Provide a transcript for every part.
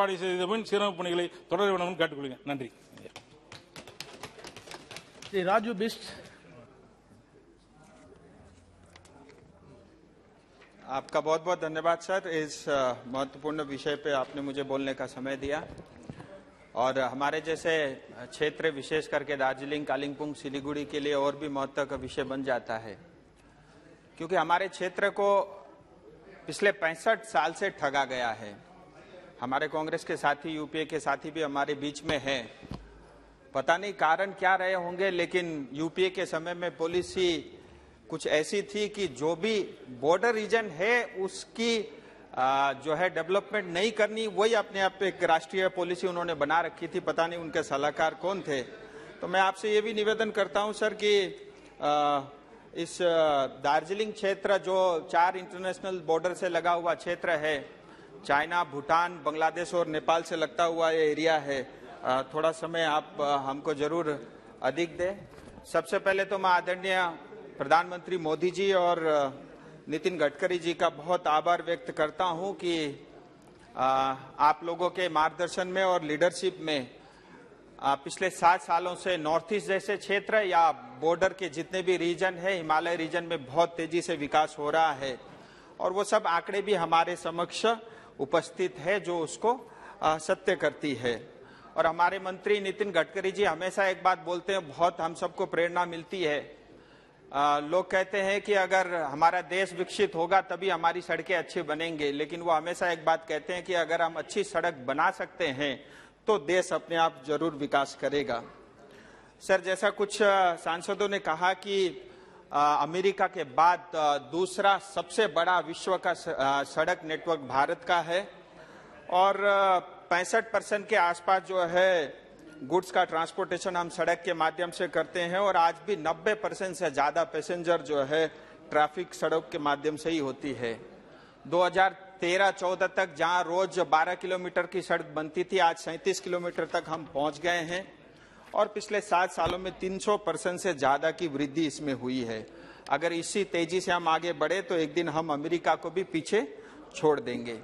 आपका बहुत बहुत धन्यवाद सर इस महत्वपूर्ण विषय पे आपने मुझे बोलने का समय दिया और हमारे जैसे क्षेत्र विशेष करके दार्जिलिंग कालिम्पोंग सिलीगुड़ी के लिए और भी महत्व का विषय बन जाता है क्योंकि हमारे क्षेत्र को पिछले पैंसठ साल से ठगा गया है हमारे कांग्रेस के साथी यूपीए के साथी भी हमारे बीच में हैं पता नहीं कारण क्या रहे होंगे लेकिन यूपीए के समय में पॉलिसी कुछ ऐसी थी कि जो भी बॉर्डर रीजन है उसकी जो है डेवलपमेंट नहीं करनी वही अपने आप एक राष्ट्रीय पॉलिसी उन्होंने बना रखी थी पता नहीं उनके सलाहकार कौन थे तो मैं आपसे ये भी निवेदन करता हूँ सर कि इस दार्जिलिंग क्षेत्र जो चार इंटरनेशनल बॉर्डर से लगा हुआ क्षेत्र है चाइना भूटान बांग्लादेश और नेपाल से लगता हुआ ये एरिया है थोड़ा समय आप हमको जरूर अधिक दें सबसे पहले तो मैं आदरणीय प्रधानमंत्री मोदी जी और नितिन गडकरी जी का बहुत आभार व्यक्त करता हूं कि आप लोगों के मार्गदर्शन में और लीडरशिप में पिछले सात सालों से नॉर्थ ईस्ट जैसे क्षेत्र या बॉर्डर के जितने भी रीजन है हिमालय रीजन में बहुत तेजी से विकास हो रहा है और वो सब आंकड़े भी हमारे समक्ष उपस्थित है जो उसको सत्य करती है और हमारे मंत्री नितिन गडकरी जी हमेशा एक बात बोलते हैं बहुत हम सबको प्रेरणा मिलती है लोग कहते हैं कि अगर हमारा देश विकसित होगा तभी हमारी सड़कें अच्छी बनेंगे लेकिन वो हमेशा एक बात कहते हैं कि अगर हम अच्छी सड़क बना सकते हैं तो देश अपने आप जरूर विकास करेगा सर जैसा कुछ सांसदों ने कहा कि अमेरिका के बाद दूसरा सबसे बड़ा विश्व का सड़क नेटवर्क भारत का है और पैंसठ परसेंट के आसपास जो है गुड्स का ट्रांसपोर्टेशन हम सड़क के माध्यम से करते हैं और आज भी 90 परसेंट से ज़्यादा पैसेंजर जो है ट्रैफिक सड़क के माध्यम से ही होती है 2013-14 तक जहां रोज 12 किलोमीटर की सड़क बनती थी आज 37 किलोमीटर तक हम पहुंच गए हैं और पिछले सात सालों में 300 परसेंट से ज्यादा की वृद्धि इसमें हुई है अगर इसी तेजी से हम आगे बढ़े तो एक दिन हम अमेरिका को भी पीछे छोड़ देंगे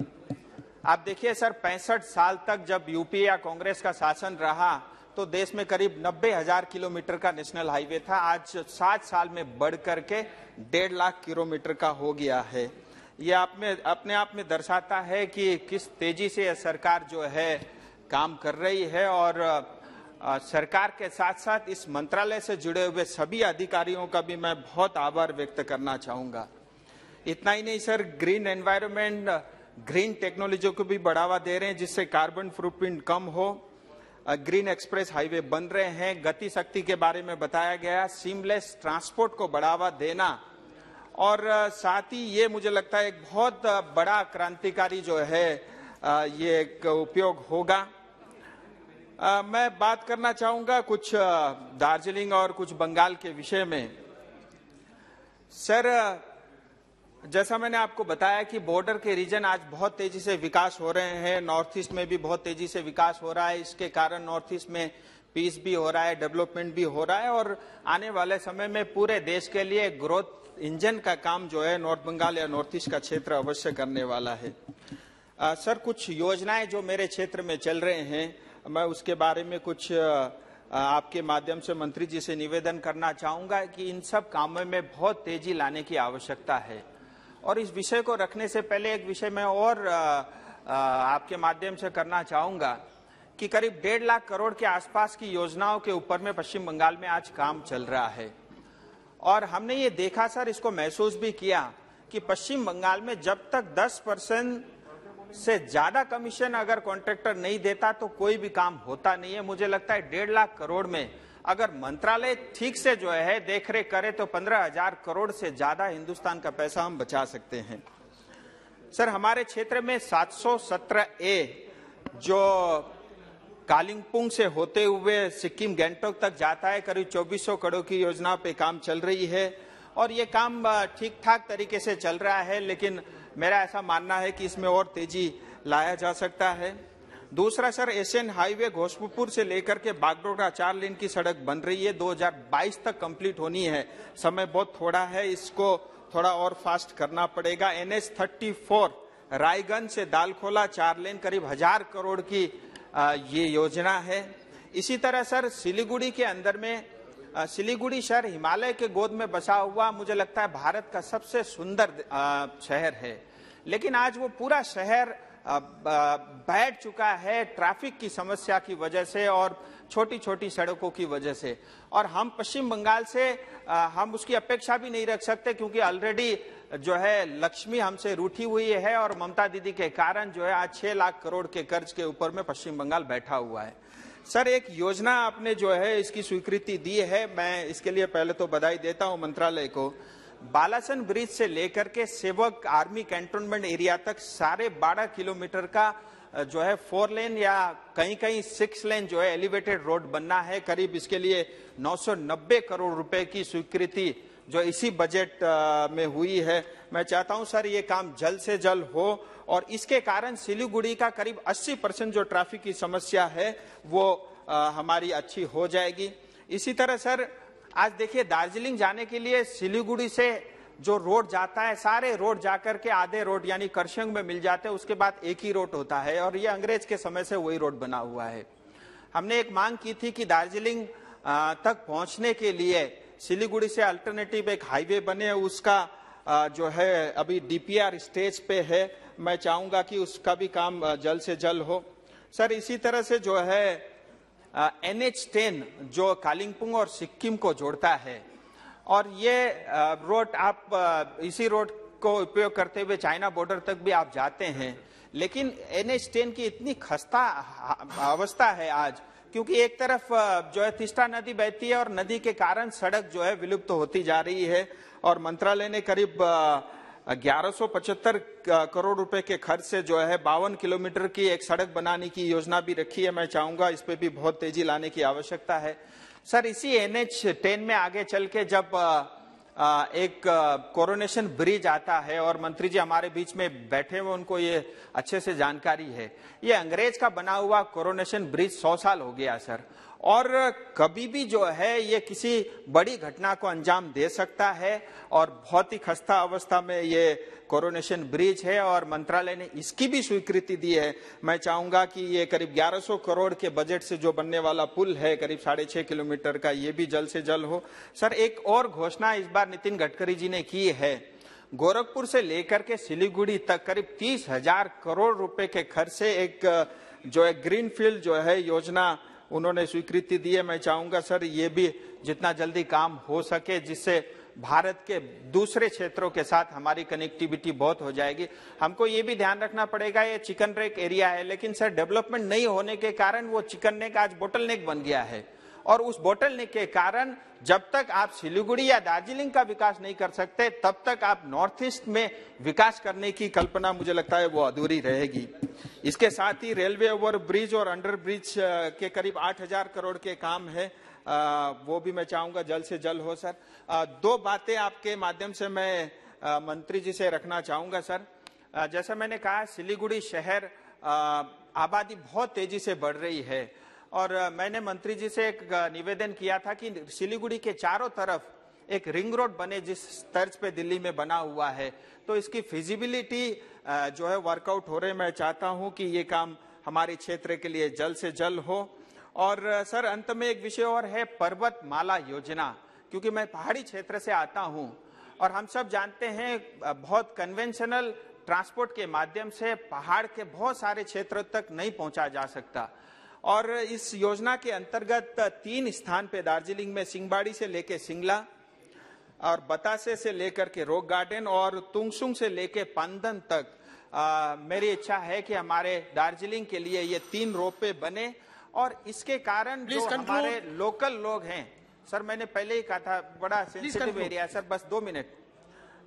आप देखिए सर पैंसठ साल तक जब यूपीए या कांग्रेस का शासन रहा तो देश में करीब नब्बे हजार किलोमीटर का नेशनल हाईवे था आज सात साल में बढ़ करके डेढ़ लाख किलोमीटर का हो गया है यह आप में अपने आप में दर्शाता है कि किस तेजी से सरकार जो है काम कर रही है और सरकार के साथ साथ इस मंत्रालय से जुड़े हुए सभी अधिकारियों का भी मैं बहुत आभार व्यक्त करना चाहूँगा इतना ही नहीं sir green environment green technology को भी बढ़ावा दे रहे हैं जिससे कार्बन फुटप्रिंट कम हो ग्रीन एक्सप्रेस हाईवे बन रहे हैं गति शक्ति के बारे में बताया गया सीमलेस ट्रांसपोर्ट को बढ़ावा देना और साथ ही ये मुझे लगता है एक बहुत बड़ा क्रांतिकारी जो है ये उपयोग होगा आ, मैं बात करना चाहूंगा कुछ दार्जिलिंग और कुछ बंगाल के विषय में सर जैसा मैंने आपको बताया कि बॉर्डर के रीजन आज बहुत तेजी से विकास हो रहे हैं नॉर्थ ईस्ट में भी बहुत तेजी से विकास हो रहा है इसके कारण नॉर्थ ईस्ट में पीस भी हो रहा है डेवलपमेंट भी हो रहा है और आने वाले समय में पूरे देश के लिए ग्रोथ इंजन का काम जो है नॉर्थ बंगाल या नॉर्थ ईस्ट का क्षेत्र अवश्य करने वाला है आ, सर कुछ योजनाएं जो मेरे क्षेत्र में चल रहे हैं मैं उसके बारे में कुछ आपके माध्यम से मंत्री जी से निवेदन करना चाहूंगा कि इन सब कामों में बहुत तेजी लाने की आवश्यकता है और इस विषय को रखने से पहले एक विषय मैं और आपके माध्यम से करना चाहूंगा कि करीब डेढ़ लाख करोड़ के आसपास की योजनाओं के ऊपर में पश्चिम बंगाल में आज काम चल रहा है और हमने ये देखा सर इसको महसूस भी किया कि पश्चिम बंगाल में जब तक 10 परसेंट से ज्यादा कमीशन अगर कॉन्ट्रेक्टर नहीं देता तो कोई भी काम होता नहीं है मुझे लगता है डेढ़ लाख करोड़ में अगर मंत्रालय ठीक से जो है देखरेख करे तो पंद्रह हजार करोड़ से ज्यादा हिंदुस्तान का पैसा हम बचा सकते हैं सर हमारे क्षेत्र में 717 ए जो कालिंगपुंग से होते हुए सिक्किम गैंगटोक तक जाता है करीब 2400 करोड़ की योजना पे काम चल रही है और ये काम ठीक ठाक तरीके से चल रहा है लेकिन मेरा ऐसा मानना है कि इसमें और तेजी लाया जा सकता है दूसरा सर एशियन हाईवे घोषपुर से लेकर के बागडोरा चार लेन की सड़क बन रही है 2022 तक कंप्लीट होनी है समय बहुत थोड़ा है इसको थोड़ा और फास्ट करना पड़ेगा N H thirty four Raiganj से दालखोला चार लेन करीब हजार करोड़ की ये योजना है इसी तरह सर सिलीगुड़ी के अंदर में सिलीगुड़ी शहर हिमालय के गोद में बसा हुआ मुझे लगता है भारत का सबसे सुंदर शहर है लेकिन आज वो पूरा शहर बैठ चुका है ट्रैफिक की समस्या की वजह से और छोटी छोटी सड़कों की वजह से और हम पश्चिम बंगाल से हम उसकी अपेक्षा भी नहीं रख सकते क्योंकि ऑलरेडी जो है लक्ष्मी हमसे रूठी हुई है और ममता दीदी के कारण जो है आज छह लाख करोड़ के कर्ज के ऊपर में पश्चिम बंगाल बैठा हुआ है सर एक योजना आपने जो है इसकी स्वीकृति दी है मैं इसके लिए पहले तो बधाई देता हूं मंत्रालय को बालासन ब्रिज से लेकर के सेवक आर्मी कैंटोनमेंट एरिया तक सारे 12 किलोमीटर का जो है फोर लेन या कहीं कहीं सिक्स लेन जो है एलिवेटेड रोड बनना है करीब इसके लिए 990 करोड़ रुपए की स्वीकृति जो इसी बजट uh, में हुई है मैं चाहता हूं सर ये काम जल्द से जल्द हो और इसके कारण सिलीगुड़ी का करीब 80 परसेंट जो ट्रैफिक की समस्या है वो uh, हमारी अच्छी हो जाएगी इसी तरह सर आज देखिए दार्जिलिंग जाने के लिए सिलीगुड़ी से जो रोड जाता है सारे रोड जाकर के आधे रोड यानी करशंग में मिल जाते हैं उसके बाद एक ही रोड होता है और ये अंग्रेज के समय से वही रोड बना हुआ है हमने एक मांग की थी कि दार्जिलिंग uh, तक पहुंचने के लिए सिलीगुड़ी से अल्टरनेटिव एक हाईवे बने उसका जो है अभी डीपीआर स्टेज पे है मैं चाहूंगा कि उसका भी काम जल्द से जल्द हो सर इसी तरह से जो है एन एच टेन जो कालिम्पोंग और सिक्किम को जोड़ता है और ये रोड आप इसी रोड को उपयोग करते हुए चाइना बॉर्डर तक भी आप जाते हैं लेकिन एन एच टेन की इतनी खस्ता अवस्था है आज क्योंकि एक तरफ जो है तिस्टा नदी बहती है और नदी के कारण सड़क जो है विलुप्त तो होती जा रही है और मंत्रालय ने करीब ग्यारह करोड़ रुपए के खर्च से जो है बावन किलोमीटर की एक सड़क बनाने की योजना भी रखी है मैं चाहूंगा इस पर भी बहुत तेजी लाने की आवश्यकता है सर इसी एन एच टेन में आगे चल के जब एक कोरोनेशन ब्रिज आता है और मंत्री जी हमारे बीच में बैठे हुए उनको ये अच्छे से जानकारी है ये अंग्रेज का बना हुआ कोरोनेशन ब्रिज सौ साल हो गया सर और कभी भी जो है ये किसी बड़ी घटना को अंजाम दे सकता है और बहुत ही खस्ता अवस्था में ये कोरोनेशन ब्रिज है और मंत्रालय ने इसकी भी स्वीकृति दी है मैं चाहूंगा कि ये करीब 1100 करोड़ के बजट से जो बनने वाला पुल है करीब साढ़े छह किलोमीटर का ये भी जल्द से जल्द हो सर एक और घोषणा इस बार नितिन गडकरी जी ने की है गोरखपुर से लेकर के सिलीगुड़ी तक करीब तीस हजार करोड़ रुपए के खर्च से एक जो है ग्रीन जो है योजना उन्होंने स्वीकृति दी है मैं चाहूंगा सर ये भी जितना जल्दी काम हो सके जिससे भारत के दूसरे क्षेत्रों के साथ हमारी कनेक्टिविटी बहुत हो जाएगी हमको ये भी ध्यान रखना पड़ेगा ये चिकन रेक एरिया है लेकिन सर डेवलपमेंट नहीं होने के कारण वो चिकन नेक आज बोटल नेक बन गया है और उस बोटल के कारण जब तक आप सिलीगुड़ी या दार्जिलिंग का विकास नहीं कर सकते तब तक आप नॉर्थ ईस्ट में विकास करने की कल्पना मुझे लगता है वो अधूरी रहेगी इसके साथ ही रेलवे ओवर ब्रिज और अंडर ब्रिज के करीब 8000 करोड़ के काम है आ, वो भी मैं चाहूंगा जल्द से जल्द हो सर आ, दो बातें आपके माध्यम से मैं आ, मंत्री जी से रखना चाहूंगा सर जैसा मैंने कहा सिलीगुड़ी शहर आबादी बहुत तेजी से बढ़ रही है और मैंने मंत्री जी से एक निवेदन किया था कि सिलीगुड़ी के चारों तरफ एक रिंग रोड बने जिस तर्ज पे दिल्ली में बना हुआ है तो इसकी फिजिबिलिटी जो है वर्कआउट हो रहे मैं चाहता हूं कि ये काम हमारे क्षेत्र के लिए जल्द से जल्द हो और सर अंत में एक विषय और है पर्वत माला योजना क्योंकि मैं पहाड़ी क्षेत्र से आता हूं और हम सब जानते हैं बहुत कन्वेंशनल ट्रांसपोर्ट के माध्यम से पहाड़ के बहुत सारे क्षेत्रों तक नहीं पहुंचा जा सकता और इस योजना के अंतर्गत तीन स्थान पे दार्जिलिंग में सिंगबाड़ी से लेके सिंगला और बतासे से लेकर के रोक गार्डन और तुंगसुंग से लेके पांदन तक आ, मेरी इच्छा है कि हमारे दार्जिलिंग के लिए ये तीन रोपे बने और इसके कारण जो conclude. हमारे लोकल लोग हैं सर मैंने पहले ही कहा था बड़ा सेंसिटिव एरिया सर बस दो मिनट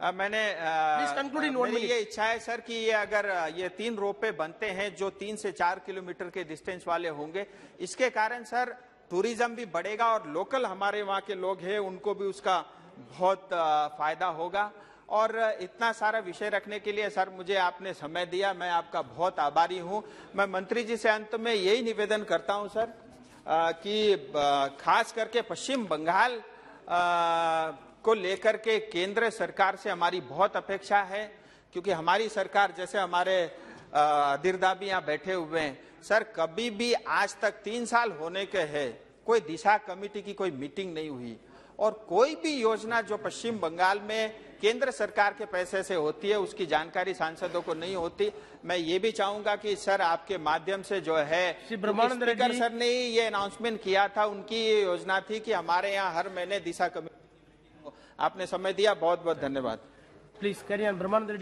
मैंने कंक्लूड ये इच्छा है सर कि ये अगर ये तीन रोपे बनते हैं जो तीन से चार किलोमीटर के डिस्टेंस वाले होंगे इसके कारण सर टूरिज्म भी बढ़ेगा और लोकल हमारे वहाँ के लोग हैं उनको भी उसका बहुत फायदा होगा और इतना सारा विषय रखने के लिए सर मुझे आपने समय दिया मैं आपका बहुत आभारी हूँ मैं मंत्री जी से अंत में यही निवेदन करता हूँ सर कि खास करके पश्चिम बंगाल को लेकर के केंद्र सरकार से हमारी बहुत अपेक्षा है क्योंकि हमारी सरकार जैसे हमारे भी यहाँ बैठे हुए हैं सर कभी भी आज तक तीन साल होने के है कोई दिशा कमेटी की कोई मीटिंग नहीं हुई और कोई भी योजना जो पश्चिम बंगाल में केंद्र सरकार के पैसे से होती है उसकी जानकारी सांसदों को नहीं होती मैं ये भी चाहूंगा कि सर आपके माध्यम से जो है ब्रह्मानंद सर ने ये अनाउंसमेंट किया था उनकी ये योजना थी कि हमारे यहाँ हर महीने दिशा कमेटी आपने समय दिया बहुत बहुत धन्यवाद प्लीज करिए ब्रह्मानंद